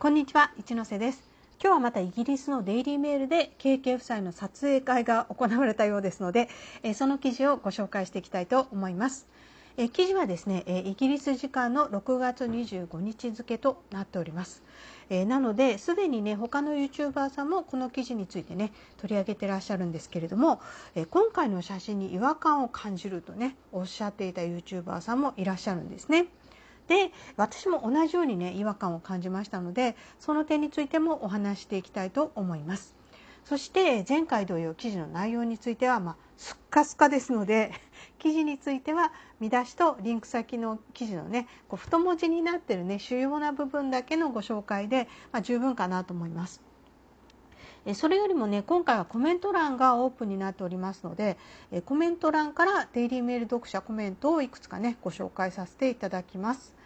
こんにちは一ノ瀬です今日はまたイギリスのデイリーメールで KK 夫妻の撮影会が行われたようですのでその記事をご紹介していきたいと思います記事はですねイギリス時間の6月25日付となっておりますなのですでにね他の YouTuber さんもこの記事についてね取り上げてらっしゃるんですけれども今回の写真に違和感を感じるとねおっしゃっていた YouTuber さんもいらっしゃるんですねで私も同じようにね違和感を感じましたのでその点についてもお話していきたいと思います。そして前回同様記事の内容については、まあ、スッカスカですので記事については見出しとリンク先の記事のねこう太文字になってるね主要な部分だけのご紹介で、まあ、十分かなと思います。それよりもね今回はコメント欄がオープンになっておりますのでコメント欄からデイリーメール読者コメントをいくつかねご紹介させていただきます。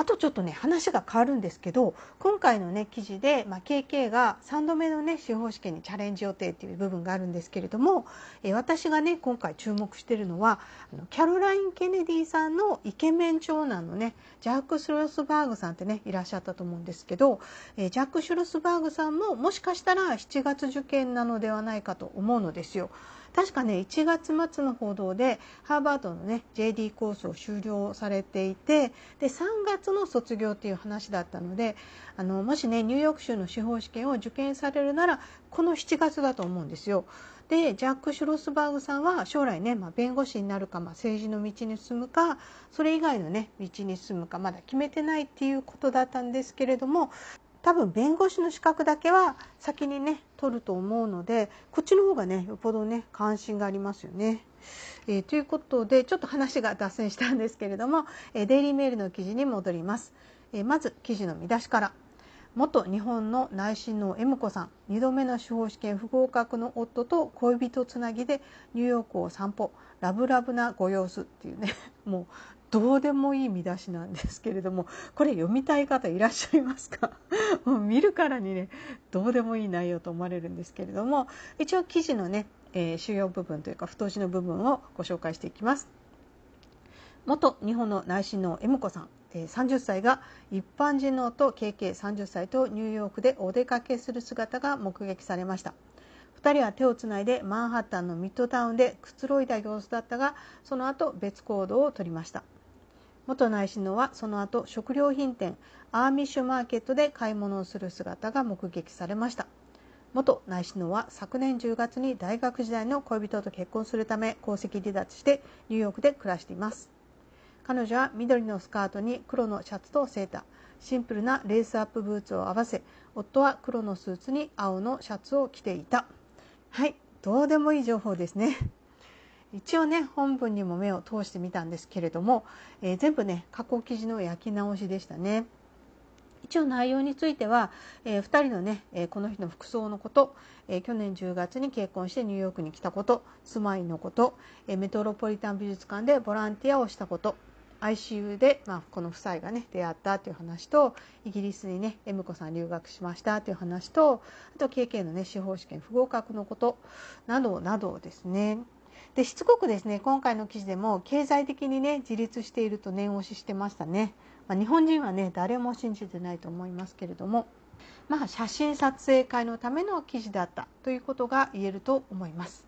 あとちょっとね話が変わるんですけど今回のね記事で、まあ、KK が3度目のね司法試験にチャレンジ予定っていう部分があるんですけれども、え私がね今回注目してるのはあのキャロライン・ケネディさんのイケメン長男のねジャック・シュロスバーグさんってねいらっしゃったと思うんですけど、えジャック・シュロスバーグさんももしかしたら7月受験なのではないかと思うのですよ。確かね1月末の報道でハーバードのね JD コースを終了されていてで3月の卒業っていう話だったのであのもしねニューヨーク州の司法試験を受験されるならこの7月だと思うんですよ。でジャック・シュロスバーグさんは将来ね、まあ、弁護士になるか、まあ、政治の道に進むかそれ以外のね道に進むかまだ決めてないっていうことだったんですけれども多分弁護士の資格だけは先にね取ると思うのでこっちの方がねよっぽどね関心がありますよね。えー、ということでちょっと話が脱線したんですけれども、えー、デイリーメールの記事に戻ります。えー、まず記事の見出しから元日本の内親王 M 子さん2度目の司法試験不合格の夫と恋人つなぎでニューヨークを散歩ラブラブなご様子っていうね もうどうでもいい見出しなんですけれどもこれ読みたい方いらっしゃいますか もう見るからにねどうでもいい内容と思われるんですけれども一応記事のね、えー、主要部分というか太字の部分をご紹介していきます。元日本の内親王 M 子さん30歳が一般人王と KK30 歳とニューヨークでお出かけする姿が目撃されました2人は手をつないでマンハッタンのミッドタウンでくつろいだ様子だったがその後別行動をとりました元内親王はその後食料品店アーミッシュマーケットで買い物をする姿が目撃されました元内親王は昨年10月に大学時代の恋人と結婚するため皇籍離脱してニューヨークで暮らしています彼女は緑のスカートに黒のシャツとセーターシンプルなレースアップブーツを合わせ夫は黒のスーツに青のシャツを着ていたはいどうでもいい情報ですね一応ね本文にも目を通してみたんですけれども、えー、全部ね過去記事の焼き直しでしたね。一応内容については、えー、2人のね、えー、この日の服装のこと、えー、去年10月に結婚してニューヨークに来たこと住まいのこと、えメトロポリタン美術館でボランティアをしたこと ICU で、まあ、この夫妻がね出会ったという話とイギリスにね恵子さん留学しましたという話とあと KK のね司法試験不合格のことなどなどですねでしつこくですね今回の記事でも経済的にね自立していると念押ししてましたね、まあ、日本人はね誰も信じてないと思いますけれどもまあ写真撮影会のための記事だったということが言えると思います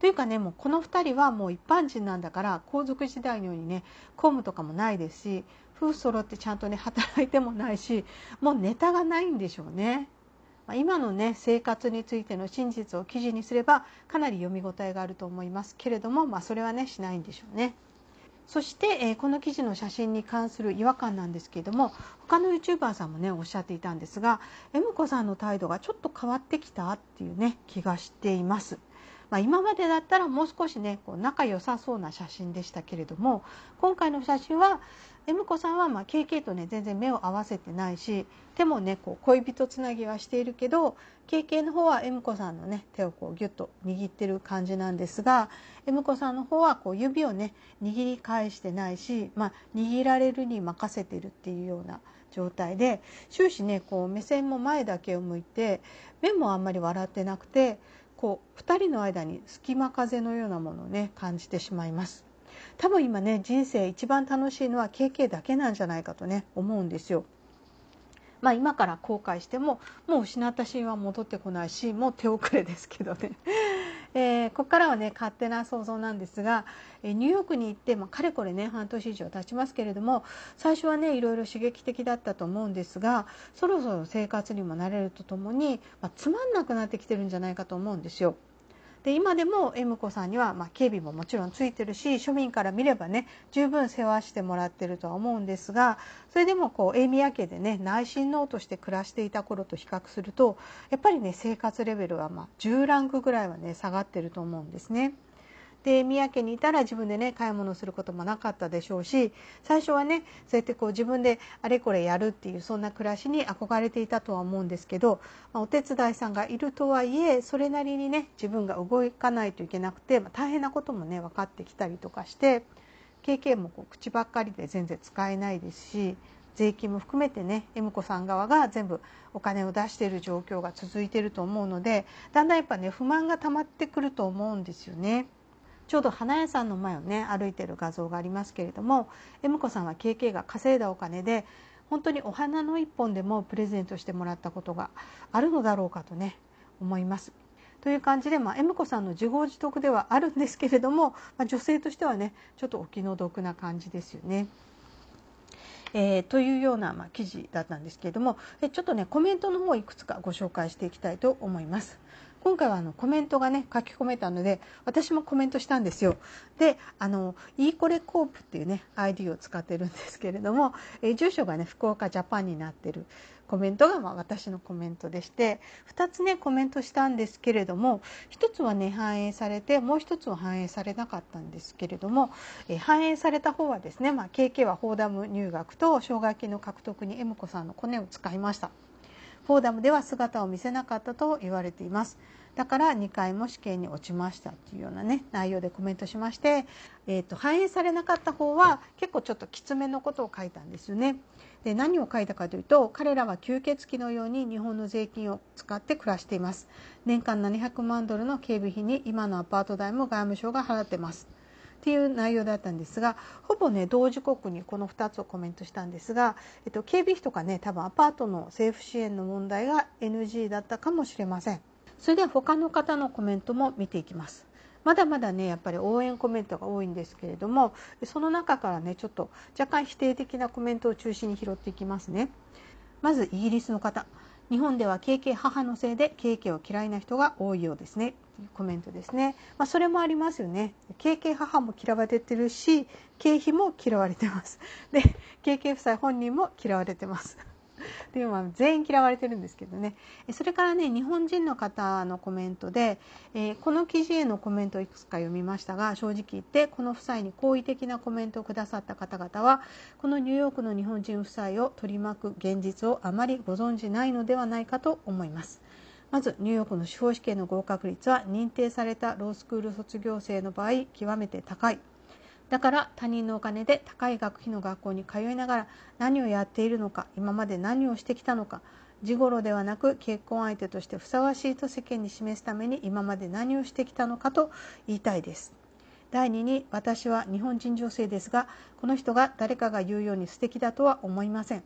というかねもうこの2人はもう一般人なんだから皇族時代のようにね公務とかもないですし夫婦揃ってちゃんとね働いてもないしもうネタがないんでしょうね今のね生活についての真実を記事にすればかなり読み応えがあると思いますけれども、まあ、それはねしないんでしょうね。そして、えー、この記事の写真に関する違和感なんですけれども他の YouTuber さんもねおっしゃっていたんですが M 子さんの態度がちょっと変わってきたっていうね気がしています。まあ、今までだったらもう少しねこう仲良さそうな写真でしたけれども今回の写真は M 子さんはまあ KK とね全然目を合わせてないし手もねこう恋人つなぎはしているけど KK の方は M 子さんのね手をこうギュッと握ってる感じなんですが M 子さんの方はこう指をね握り返してないし、まあ、握られるに任せてるっていうような状態で終始ねこう目線も前だけを向いて目もあんまり笑ってなくてこう2人の間に隙間風のようなものをね感じてしまいます多分今ね人生一番楽しいのは KK だけなんじゃないかとね思うんですよまあ、今から後悔してももう失ったシーンは戻ってこないしもう手遅れですけどねえー、ここからはね勝手な想像なんですが、えー、ニューヨークに行って、まあ、かれこれね半年以上経ちますけれども最初はねいろいろ刺激的だったと思うんですがそろそろ生活にも慣れるとともに、まあ、つまんなくなってきてるんじゃないかと思うんですよ。で今でも M 子さんには、まあ、警備ももちろんついてるし庶民から見ればね十分世話してもらってるとは思うんですがそれでもこうエイ家でね内親王として暮らしていた頃と比較するとやっぱりね生活レベルはまあ10ランクぐらいはね下がってると思うんですね。で三宅にいたら自分でね買い物することもなかったでしょうし最初はねそうやってこう自分であれこれやるっていうそんな暮らしに憧れていたとは思うんですけど、まあ、お手伝いさんがいるとはいえそれなりにね自分が動かないといけなくて、まあ、大変なこともね分かってきたりとかして経験もこう口ばっかりで全然使えないですし税金も含めてね M 子さん側が全部お金を出している状況が続いていると思うのでだんだんやっぱね不満が溜まってくると思うんですよね。ちょうど花屋さんの前をね歩いてる画像がありますけれども M 子さんは KK が稼いだお金で本当にお花の1本でもプレゼントしてもらったことがあるのだろうかとね思います。という感じで、まあ、子さんの自業自得ではあるんですけれども、まあ、女性としてはねちょっとお気の毒な感じですよね。えー、というような、まあ、記事だったんですけれどもちょっとねコメントの方をいくつかご紹介していきたいと思います。今回はあのコメントがね書き込めたので私もコメントしたんですよ。であのイコレコープっていうね ID を使ってるんですけれども、え住所がね福岡ジャパンになってるコメントがまあ私のコメントでして2つねコメントしたんですけれども1つはね反映されてもう1つは反映されなかったんですけれども、え反映された方はですね、まあ、KK はフォーダム入学と奨学金の獲得に M 子さんのコネを使いました。フォーダムでは姿を見せなかったと言われています。だから2回も試験に落ちましたというようなね、内容でコメントしまして、えっ、ー、と、反映されなかった方は結構ちょっときつめのことを書いたんですよね。で、何を書いたかというと、彼らは吸血鬼のように日本の税金を使って暮らしています。年間700万ドルの警備費に今のアパート代も外務省が払ってます。っていう内容だったんですがほぼね同時刻にこの2つをコメントしたんですが、えっと、警備費とかね多分アパートの政府支援の問題が NG だったかもしれませんそれでは他の方のコメントも見ていきますまだまだねやっぱり応援コメントが多いんですけれどもその中からねちょっと若干否定的なコメントを中心に拾っていきますねまずイギリスの方日本では KK 母のせいで KK を嫌いな人が多いようですねというコメントですね、まあ、それもありますよね KK 母も嫌われてるし経費も嫌われてますで KK 夫妻本人も嫌われてます でも全員嫌われてるんですけどねそれからね日本人の方のコメントで、えー、この記事へのコメントをいくつか読みましたが正直言ってこの夫妻に好意的なコメントをくださった方々はこのニューヨークの日本人夫妻を取り巻く現実をあまりご存じないのではないかと思います。まずニューヨークの司法試験の合格率は認定されたロースクール卒業生の場合極めて高いだから他人のお金で高い学費の学校に通いながら何をやっているのか今まで何をしてきたのか地頃ではなく結婚相手としてふさわしいと世間に示すために今まで何をしてきたのかと言いたいです。第2に私は日本人女性ですがこの人が誰かが言うように素敵だとは思いません。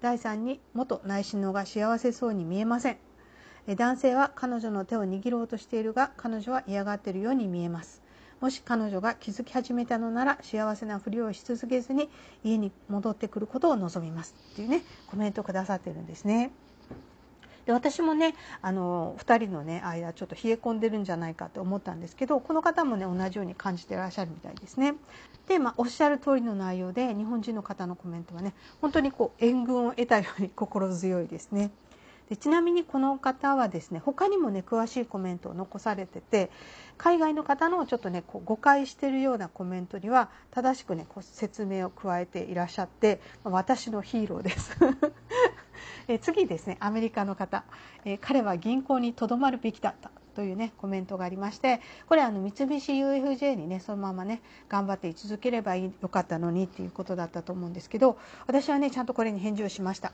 第3に元内親王が幸せそうに見えません。男性は彼女の手を握ろうとしているが彼女は嫌がっているように見えます。もし彼女が気づき始めたのなら幸せなふりをし続けずに家に戻ってくることを望みますっていうねコメントくださってるんですね。で私もねあの2人のね間ちょっと冷え込んでるんじゃないかと思ったんですけどこの方もね同じように感じてらっしゃるみたいですね。で、まあ、おっしゃる通りの内容で日本人の方のコメントはね本当にこう援軍を得たように心強いですね。でちなみにこの方はですね他にもね詳しいコメントを残されてて海外の方のちょっとねこう誤解しているようなコメントには正しくねこう説明を加えていらっしゃって私のヒーローです 次ですねアメリカの方、え彼は銀行にとどまるべきだったというねコメントがありましてこれあの三菱 UFJ にねそのままね頑張って居続ければよかったのにっていうことだったと思うんですけど私はねちゃんとこれに返事をしました、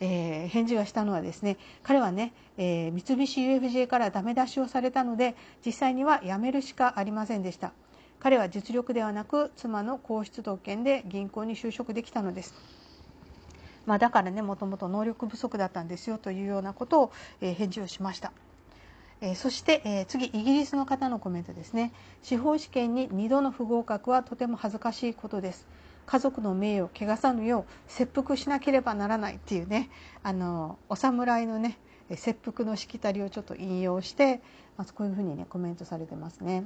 えー、返事をしたのはですね彼はね、えー、三菱 UFJ からダメ出しをされたので実際には辞めるしかありませんでした彼は実力ではなく妻の皇室特権で銀行に就職できたのですまあ、だからねもともと能力不足だったんですよというようなことを、え返事をしました。えー、そして、えー、次イギリスの方のコメントですね司法試験に2度の不合格はとても恥ずかしいことです家族の名誉を汚さぬよう切腹しなければならないっていうねあのお侍のね切腹のしきたりをちょっと引用して、まあ、こういうふうにねコメントされてますね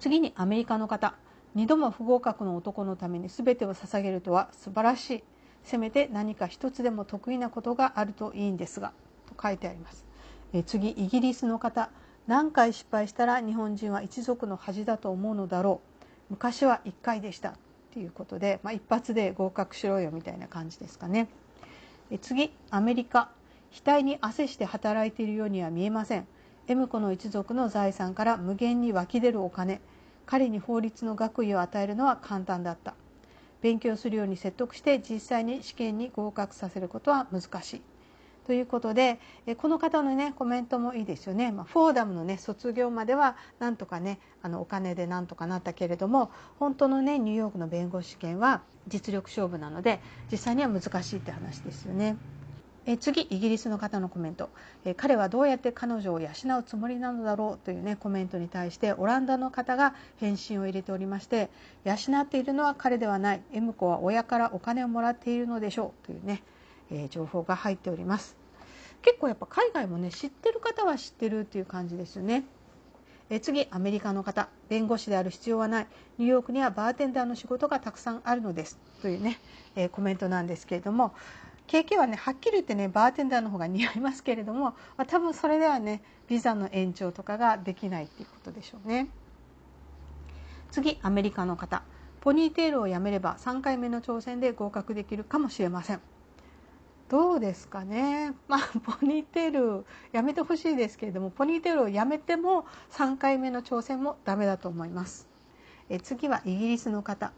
次にアメリカの方2度も不合格の男のために全てを捧げるとは素晴らしいせめて何か一つでも得意なことがあるといいんですがと書いてありますえ次イギリスの方何回失敗したら日本人は一族の恥だと思うのだろう昔は1回でしたということで、まあ、一発で合格しろよみたいな感じですかねえ次アメリカ額に汗して働いているようには見えません M 子の一族の財産から無限に湧き出るお金彼に法律の学位を与えるのは簡単だった勉強するように説得して実際に試験に合格させることは難しいということで、えこの方のねコメントもいいですよね、まあ、フォーダムのね卒業まではなんとかねあのお金でなんとかなったけれども本当のねニューヨークの弁護士試験は実力勝負なので実際には難しいって話ですよね。え次イギリスの方のコメント、え彼はどうやって彼女を養うつもりなのだろうという、ね、コメントに対してオランダの方が返信を入れておりまして養っているのは彼ではない M 子は親からお金をもらっているのでしょうというねえー、情報が入っております。結構やっぱ海外もね知ってる方は知ってるっていう感じですよね。え次アメリカの方弁護士である必要はないニューヨークにはバーテンダーの仕事がたくさんあるのですというね、えー、コメントなんですけれども経験はねはっきり言ってねバーテンダーの方が似合いますけれども、まあ、多分それではねビザの延長とかができないっていうことでしょうね次アメリカの方ポニーテールをやめれば3回目の挑戦で合格できるかもしれませんどうですかね、まあ、ポニーテールやめてほしいですけれどもポニーテールをやめても3回目の挑戦もダメだと思いますえ次はイギリスの方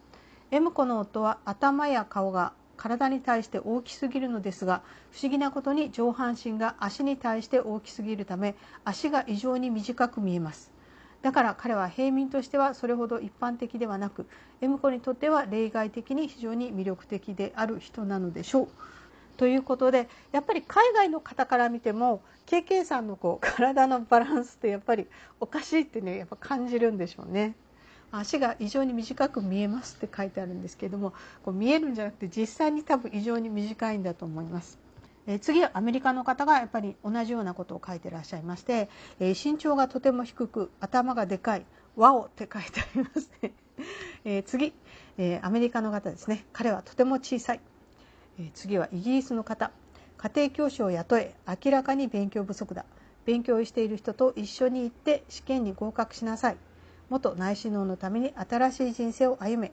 M 子の夫は頭や顔が体に対して大きすぎるのですが不思議なことに上半身が足に対して大きすぎるため足が異常に短く見えますだから彼は平民としてはそれほど一般的ではなく M 子にとっては例外的に非常に魅力的である人なのでしょうということでやっぱり海外の方から見ても KK さんのこう 体のバランスってやっぱりおかしいってねやっぱ感じるんでしょうね。足が異常に短く見えますって書いてあるんですけどもこう見えるんじゃなくて実際に多分異常に短いんだと思います。え次アメリカの方がやっぱり同じようなことを書いてらっしゃいまして、え身長がとても低く頭がでかいワオって書いてありますね、え次、えアメリカの方ですね彼はとても小さいえ次はイギリスの方家庭教師を雇え明らかに勉強不足だ勉強している人と一緒に行って試験に合格しなさい元内親王のために新しい人生を歩め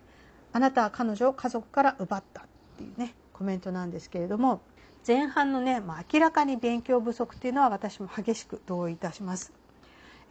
あなたは彼女を家族から奪ったっていうねコメントなんですけれども前半のね、まあ、明らかに勉強不足っていうのは私も激しく同意いたします、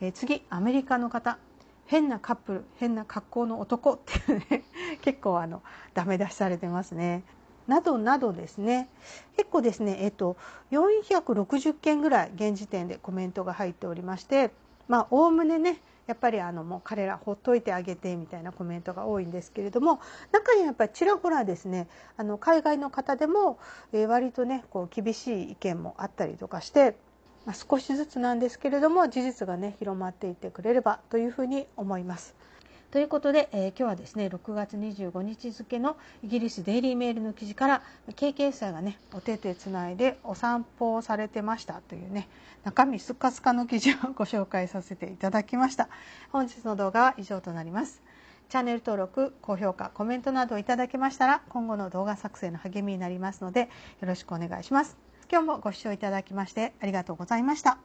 えー、次アメリカの方変なカップル変な格好の男っていうね結構あのダメ出しされてますねなどなどですね、結構ですね、えっと、460件ぐらい現時点でコメントが入っておりまして、まあ、おおむねね、やっぱりあのもう彼らほっといてあげてみたいなコメントが多いんですけれども中にはやっぱりちらほらですねあの海外の方でも、え割とねこう厳しい意見もあったりとかして、まあ、少しずつなんですけれども事実がね広まっていってくれればというふうに思います。ということで、えー、今日はですね6月25日付のイギリスデイリー・メールの記事から KK 験者がねお手手つないでお散歩をされてましたというね中身スカスカの記事をご紹介させていただきました本日の動画は以上となりますチャンネル登録高評価コメントなどいただけましたら今後の動画作成の励みになりますのでよろしくお願いします今日もご視聴いただきましてありがとうございました。